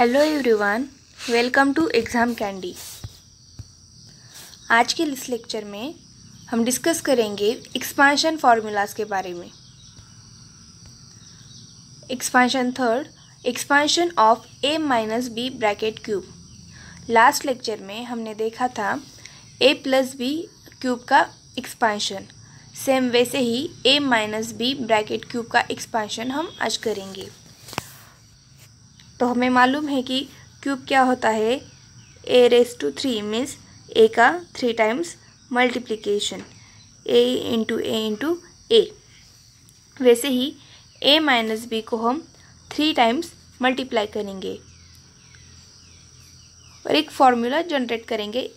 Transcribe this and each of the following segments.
hello everyone welcome to Exam Candy आज के इस लेक्चर में हम डिस्कस करेंगे एक्सपांशन फार्मूलाज के बारे में expansion third expansion of a minus B bracket cube last lecture में हमने देखा था ए प्लस बी क्यूब का एक्सपांशन सेम वैसे ही a minus B bracket cube का एक्सपांशन हम आज करेंगे तो हमें मालूम है कि क्यूब क्या होता है a raise to three means a का three times multiplication a into a into a वैसे ही ए माइनस बी को हम थ्री टाइम्स मल्टीप्लाई करेंगे और एक फॉर्मूला जनरेट करेंगे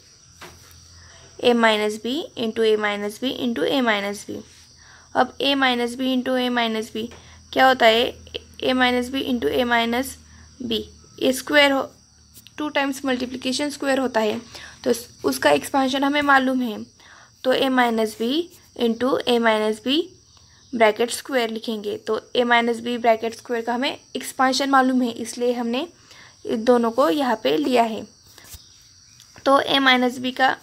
a minus b into a minus b into a minus b अब a minus b into a minus b क्या होता है a minus b into a minus b a square हो two times multiplication square होता है तो उसका expansion हमें मालूम है तो a minus b into a minus B bracket square लिखेंगे तो a minus B bracket square का हमें एक्सपांशन मालूम है इसलिए हमने दोनों को यहाँ पे लिया है तो ए माइनस बी का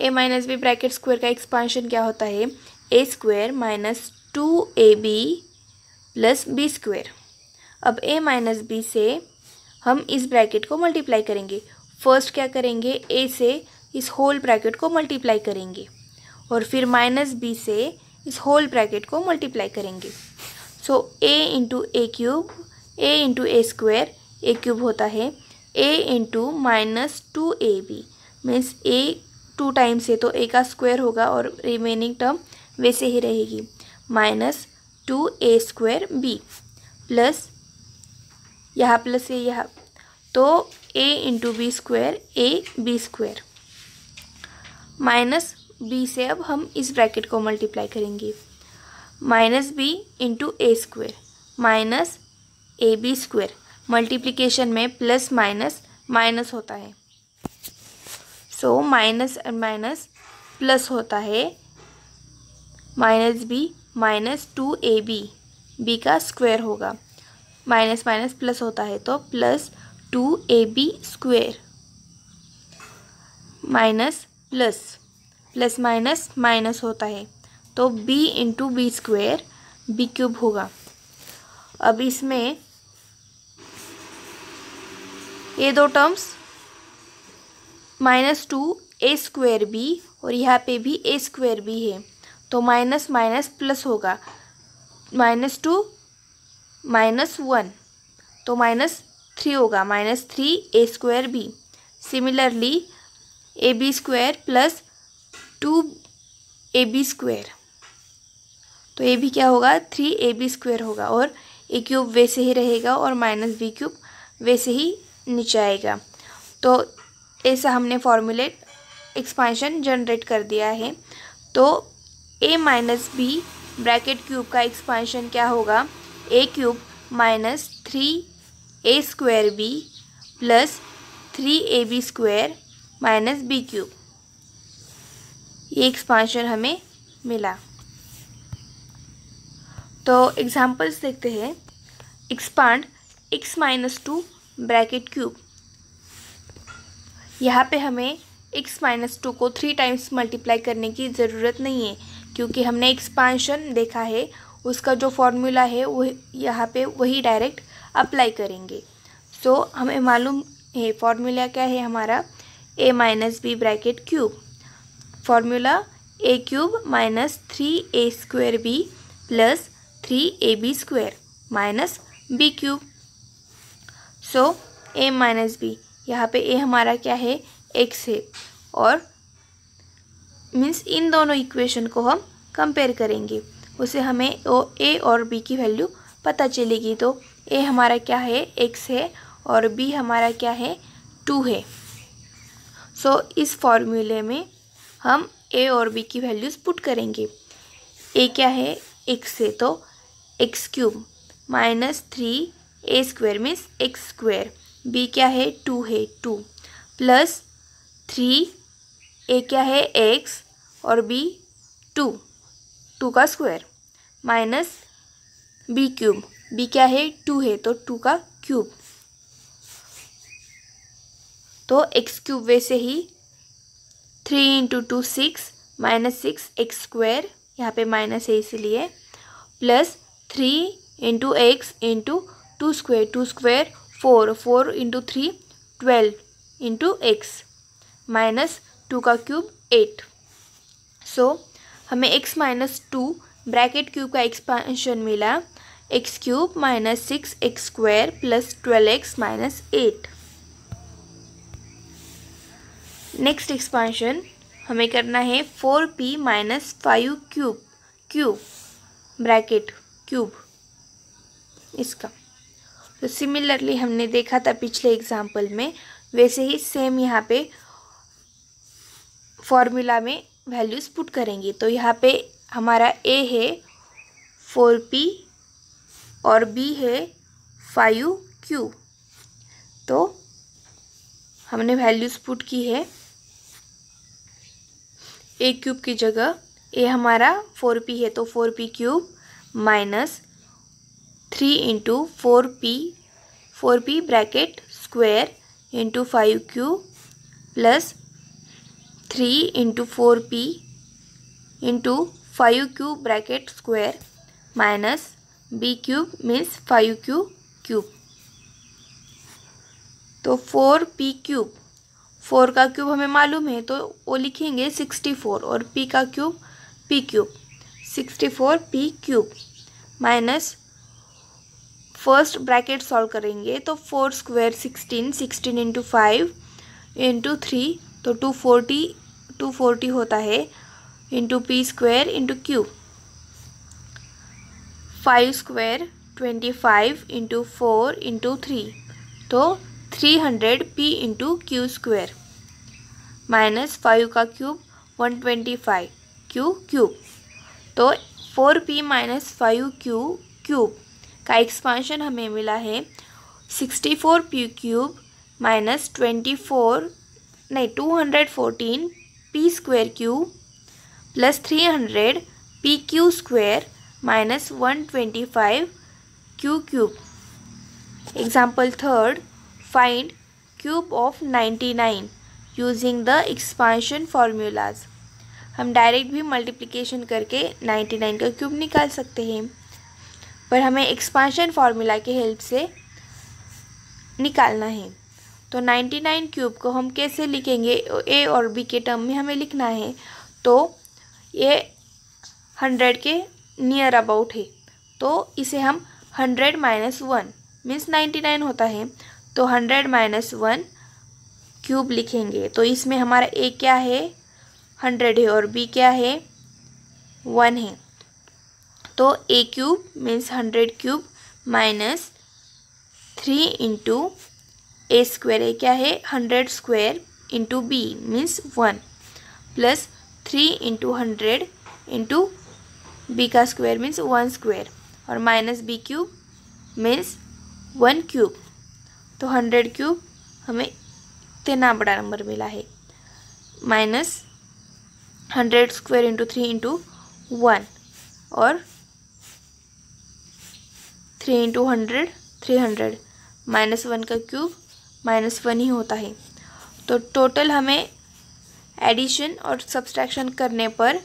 a minus B bracket square का एक्सपांशन क्या होता है a square minus two a b plus b square अब a माइनस बी से हम इस ब्रैकेट को मल्टीप्लाई करेंगे फर्स्ट क्या करेंगे a से इस होल ब्रैकेट को मल्टीप्लाई करेंगे और फिर माइनस बी से इस होल ब्रैकेट को मल्टीप्लाई करेंगे so a into a cube a into a square a cube होता है a into minus two a b means a two times है तो ए का स्क्वायर होगा और रिमेनिंग टर्म वैसे ही रहेगी minus two a square B plus यहाँ प्लस ये यहाँ तो a into b square a B square minus b से अब हम इस ब्रैकेट को मल्टीप्लाई करेंगे minus b into a square minus a B square multiplication में प्लस माइनस माइनस होता है so minus and minus plus होता है minus b minus two a b b का स्क्वायर होगा माइनस माइनस प्लस होता है तो plus two a B square minus plus plus minus minus होता है तो b into b square b cube होगा अब इसमें ये दो terms minus two a square b और यहाँ पे भी ए स्क्वेयर बी है तो माइनस माइनस प्लस होगा माइनस टू माइनस वन तो माइनस थ्री होगा minus three A square b similarly a B square plus two a B square तो ए भी क्या होगा थ्री ए बी स्क्वायर होगा और ए क्यूब वैसे ही रहेगा और माइनस बी क्यूब वैसे ही नीचे आएगा तो ऐसा हमने फॉर्मूलेट एक्सपांशन जनरेट कर दिया है तो a minus B bracket cube का एक्सपांशन क्या होगा a cube minus three A square B plus three A B square minus B cube ये एक्सपांशन हमें मिला तो एग्जांपल्स देखते हैं expand x minus two bracket cube यहाँ पे हमें एक्स माइनस टू को थ्री टाइम्स मल्टीप्लाई करने की ज़रूरत नहीं है क्योंकि हमने एक्सपांशन देखा है उसका जो फॉर्मूला है वो यहाँ पे वही डायरेक्ट अप्लाई करेंगे सो so, हमें मालूम है फॉर्मूला क्या है हमारा a minus B bracket cube formula a cube minus three A square B plus three A B square minus B cube so a minus b यहाँ पे ए हमारा क्या है एक्स है और मीन्स इन दोनों इक्वेशन को हम कंपेयर करेंगे उसे हमें ओ तो ए और बी की वैल्यू पता चलेगी तो ए हमारा क्या है एक्स है और बी हमारा क्या है टू है सो so, इस फॉर्मूले में हम ए और बी की वैल्यूज़ पुट करेंगे ए क्या है एक्स है तो एक्स क्यूब माइनस थ्री ए square means x square b क्या है टू है टू प्लस थ्री ए क्या है एक्स और बी टू टू का square minus B cube b क्या है टू है तो टू का क्यूब तो एक्स क्यूब वैसे ही three into two six minus six x square यहाँ पे माइनस है इसीलिए plus three into x into two square two square four four into three twelve into x minus two का cube eight so so, हमें x minus two bracket cube का expansion मिला x cube minus six x square plus twelve x minus eight next expansion हमें करना है four P minus five cube cube bracket cube इसका तो similarly हमने देखा था पिछले एग्जाम्पल में वैसे ही सेम यहाँ पे फॉर्मूला में वैल्यूज़ पुट करेंगे तो यहाँ पे हमारा ए है फोर पी और बी है फाइव क्यू तो हमने वैल्यूज़ पुट की है ए क्यूब की जगह ए हमारा फोर पी है तो four P cube minus three into four P four P bracket square into five Q plus three into four P into five cube bracket square minus B cube means five Q cube तो four P cube four का cube हमें मालूम है तो वो लिखेंगे sixty four और P का cube P cube sixty four P cube minus first bracket solve करेंगे तो four square sixteen sixteen into five into three तो टू फोर्टी टू फोर्टी होता है into P square into Q five square twenty five into four into three तो three hundred P into Q square minus five का cube one twenty five Q cube तो four P minus five Q cube का expansion हमें मिला है sixty four P cube minus twenty four नहीं two hundred fourteen P square Q plus three hundred P Q square minus one twenty five Q cube example third find cube of ninety nine using the expansion formulas हम direct भी multiplication करके ninety nine का cube निकाल सकते हैं पर हमें expansion formula के हेल्प से निकालना है तो 99 क्यूब को हम कैसे लिखेंगे ए और बी के टर्म में हमें लिखना है तो ये हंड्रेड के नियर अबाउट है तो इसे हम hundred minus one means ninety nine होता है तो हंड्रेड माइनस वन क्यूब लिखेंगे तो इसमें हमारा ए क्या है हंड्रेड है और बी क्या है वन है तो A cube means hundred cube minus three into A square A क्या है hundred square into B means one plus three into hundred into B का स्क्वायर मीन्स वन स्क्वायर और minus B cube means one cube तो hundred cube हमें इतना बड़ा number मिला है minus hundred square into three into one और three into hundred three hundred minus one का क्यूब माइनस वन ही होता है तो टोटल हमें एडिशन और सब्सट्रैक्शन करने पर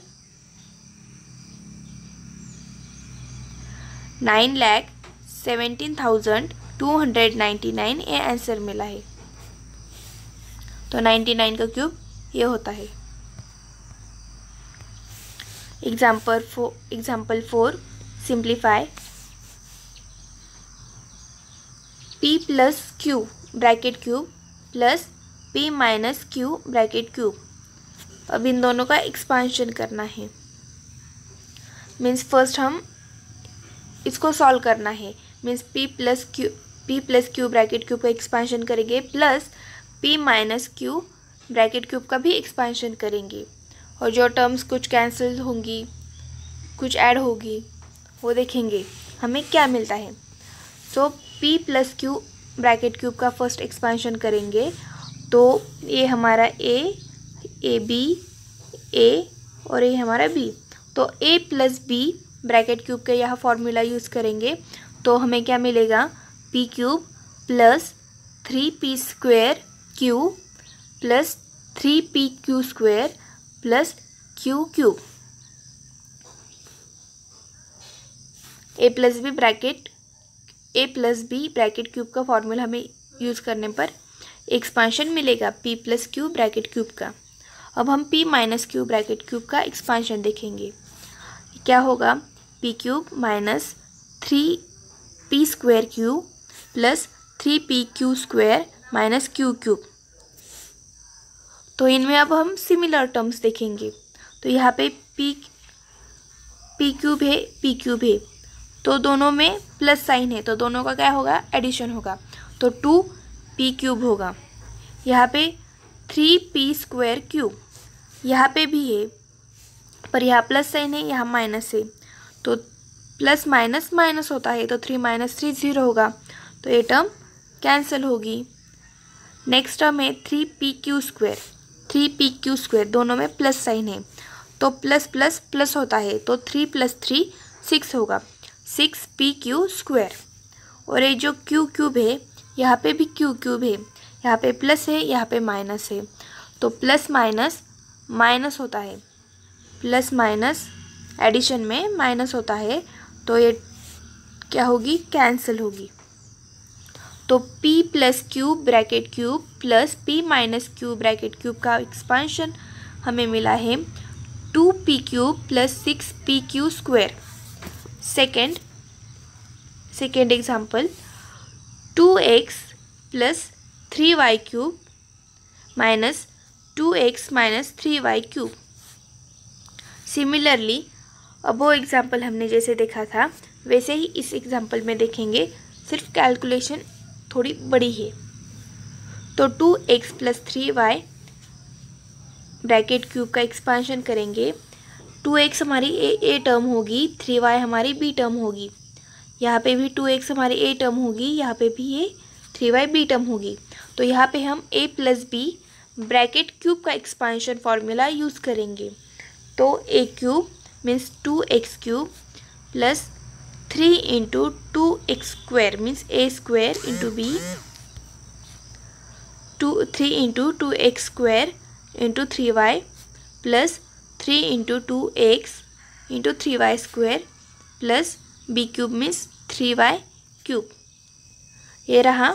nine lakh seventeen thousand two hundred ninety nine ये आंसर मिला है तो नाइन्टी नाइन का क्यूब ये होता है example four example four simplify P plus Q bracket cube plus P minus Q bracket cube अब इन दोनों का एक्सपांशन करना है मीन्स फर्स्ट हम इसको सॉल्व करना है means p plus Q P plus Q bracket cube का एक्सपांशन करेंगे plus p minus Q bracket cube का भी एक्सपांशन करेंगे और जो टर्म्स कुछ कैंसिल होंगी कुछ ऐड होगी वो देखेंगे हमें क्या मिलता है so p plus Q bracket cube का फर्स्ट एक्सपेंशन करेंगे तो ये हमारा ए ए बी ए और ये हमारा बी तो A plus B bracket cube का यह फॉर्मूला यूज़ करेंगे तो हमें क्या मिलेगा P cube plus three P square Q plus three P Q square plus Q Q A plus B bracket A plus B bracket cube का formula हमें use करने पर एक्सपांशन मिलेगा P plus Q bracket cube का अब हम P minus Q bracket cube का expansion देखेंगे क्या होगा P cube minus three P square Q plus three P Q square minus Q cube तो इनमें अब हम सिमिलर टर्म्स देखेंगे तो यहाँ पे पी पी क्यूब है पी क्यूब है तो दोनों में प्लस साइन है तो दोनों का क्या होगा एडिशन होगा तो टू पी क्यूब होगा यहाँ पे थ्री पी स्क्वायर क्यूब यहाँ पे भी है पर यहाँ प्लस साइन है यहाँ माइनस है तो प्लस माइनस माइनस होता है तो थ्री माइनस थ्री ज़ीरो होगा तो ये टर्म कैंसिल होगी नेक्स्ट टर्म है three P Q square three P Q square दोनों में प्लस साइन है तो प्लस प्लस प्लस होता है तो थ्री प्लस थ्री सिक्स होगा सिक्स पी क्यू स्क्वायर और ये जो क्यू क्यूब है यहाँ पे भी क्यू क्यूब है यहाँ पे प्लस है यहाँ पे माइनस है तो प्लस माइनस माइनस होता है प्लस माइनस एडिशन में माइनस होता है तो ये क्या होगी कैंसिल होगी तो p plus cube bracket cube plus p minus cube bracket cube का एक्सपांशन हमें मिला है two P cube plus six P Q square second second example two X plus three Y cube minus two X minus three Y cube similarly अब वो example हमने जैसे देखा था वैसे ही इस एग्ज़ाम्पल में देखेंगे सिर्फ कैलकुलेशन थोड़ी बड़ी है तो two X plus three Y bracket cube का एक्सपांशन करेंगे टू एक्स हमारी ए ए टर्म होगी थ्री वाई हमारी बी टर्म होगी यहाँ पे भी टू एक्स हमारी ए टर्म होगी यहाँ पे भी ये थ्री वाई बी टर्म होगी तो यहाँ पे हम A plus B bracket cube का एक्सपांशन फार्मूला यूज़ करेंगे तो A cube means two X cube plus three into two X square means A square into B two three into two X square into three Y plus three into two X into three Y square plus B cube means three Y cube ये रहा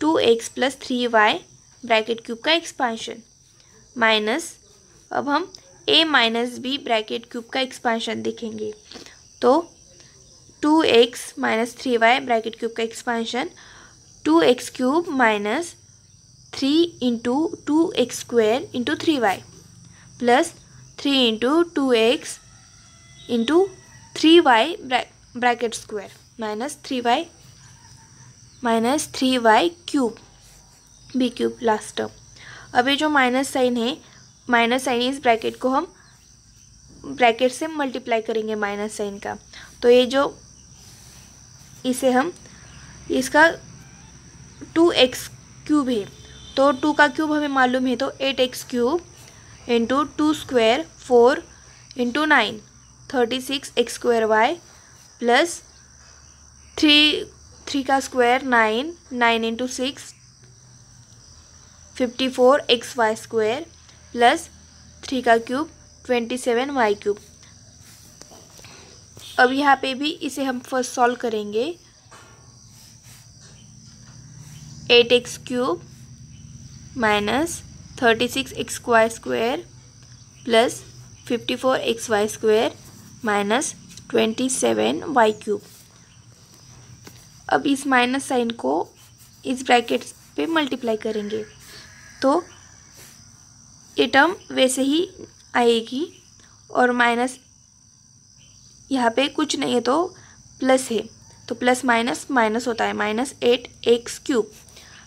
two X plus three Y bracket cube का expansion minus अब हम A minus B bracket cube का expansion देखेंगे तो two X minus three Y bracket cube का expansion two X cube minus three into two X square into three Y plus three into two X into three Y bracket square minus three Y minus three Y cube B cube last term अब ये जो minus sign है minus sign इस bracket को हम bracket से multiply करेंगे minus sign का तो ये जो इसे हम इसका टू एक्स क्यूब है तो टू का क्यूब हमें मालूम है तो eight X cube into two square four into nine thirty six x square Y plus three three का square nine nine into six fifty four X Y square plus three का cube twenty seven Y cube अब यहाँ पे भी इसे हम first solve करेंगे eight X cube minus thirty six X Y square plus fifty four X Y square minus twenty seven Y cube अब इस माइनस साइन को इस ब्रैकेट पे मल्टीप्लाई करेंगे तो ये टर्म वैसे ही आएगी और माइनस यहाँ पे कुछ नहीं है तो प्लस है तो प्लस माइनस माइनस होता है minus eight X cube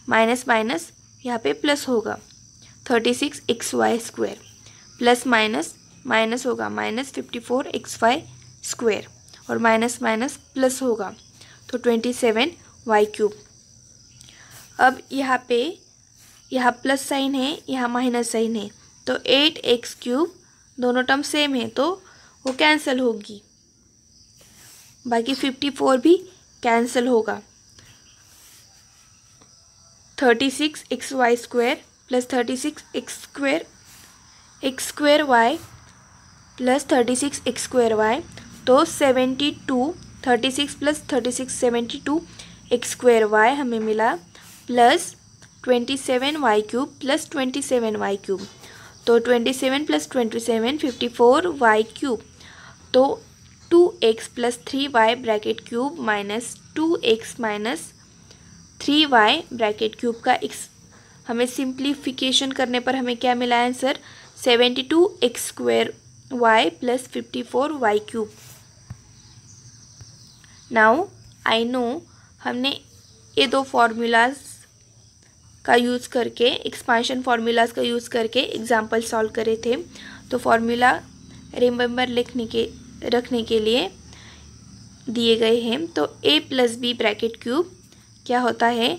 minus minus यहाँ पे प्लस होगा thirty six X Y square plus minus minus होगा minus fifty four X Y square और माइनस माइनस प्लस होगा तो ट्वेंटी सेवन वाई क्यूब अब यहाँ पे यहाँ प्लस साइन है यहाँ माइनस साइन है तो एट एक्स क्यूब दोनों टर्म सेम है तो वो कैंसिल होगी बाकी फिफ्टी फोर भी कैंसिल होगा thirty six X Y square plus thirty six X square X square Y plus thirty six X square Y तो seventy two thirty six plus thirty six seventy two X square Y हमें मिला plus twenty seven Y cube plus twenty seven Y cube तो twenty seven plus twenty seven fifty four Y cube तो two X plus three Y bracket cube minus two X minus three Y bracket cube का X हमें simplification करने पर हमें क्या मिला answer seventy two X square Y plus fifty four Y cube now I know हमने ये दो फार्मूलाज का यूज़ करके एक्सपांशन फार्मूलाज का यूज़ करके एग्जाम्पल सॉल्व करे थे तो फार्मूला रिमेंबर लिखने के रखने के लिए दिए गए हैं तो A plus B bracket cube क्या होता है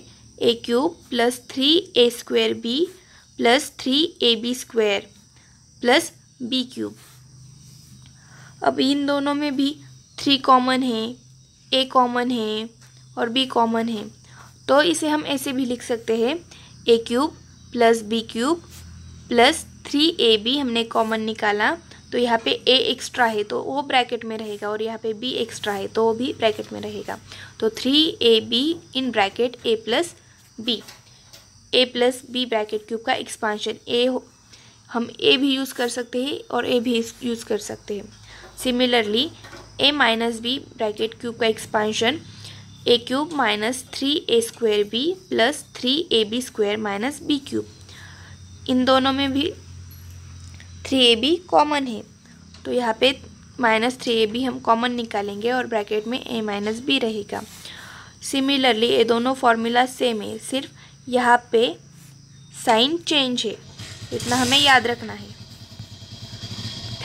A cube plus three A square B plus three A B square plus B cube अब इन दोनों में भी थ्री कॉमन है ए कॉमन है और बी कॉमन है तो इसे हम ऐसे भी लिख सकते हैं A cube plus B cube plus three A B हमने कॉमन निकाला तो यहाँ पे ए एक्स्ट्रा है तो वो ब्रैकेट में रहेगा और यहाँ पे बी एक्स्ट्रा है तो वो भी ब्रैकेट में रहेगा तो three A B in bracket A plus B A plus B bracket cube का एक्सपांशन ए हम ए भी यूज़ कर सकते हैं और ए भी यूज़ कर सकते हैं similarly A minus B bracket cube का expansion A cube minus three A square B plus three A B square minus B cube इन दोनों में भी थ्री ए बी कॉमन है तो यहाँ पे माइनस थ्री ए बी हम कॉमन निकालेंगे और ब्रैकेट में ए माइनस बी रहेगा सिमिलरली ये दोनों फॉर्मूला सेम है सिर्फ यहाँ पे साइन चेंज है इतना हमें याद रखना है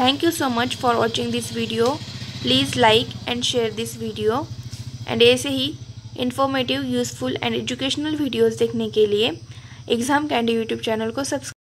thank you so much for watching this video please like and share this video and ऐसे ही informative useful and educational videos देखने के लिए एग्ज़ाम कैंडी यूट्यूब चैनल को सब्सक्राइब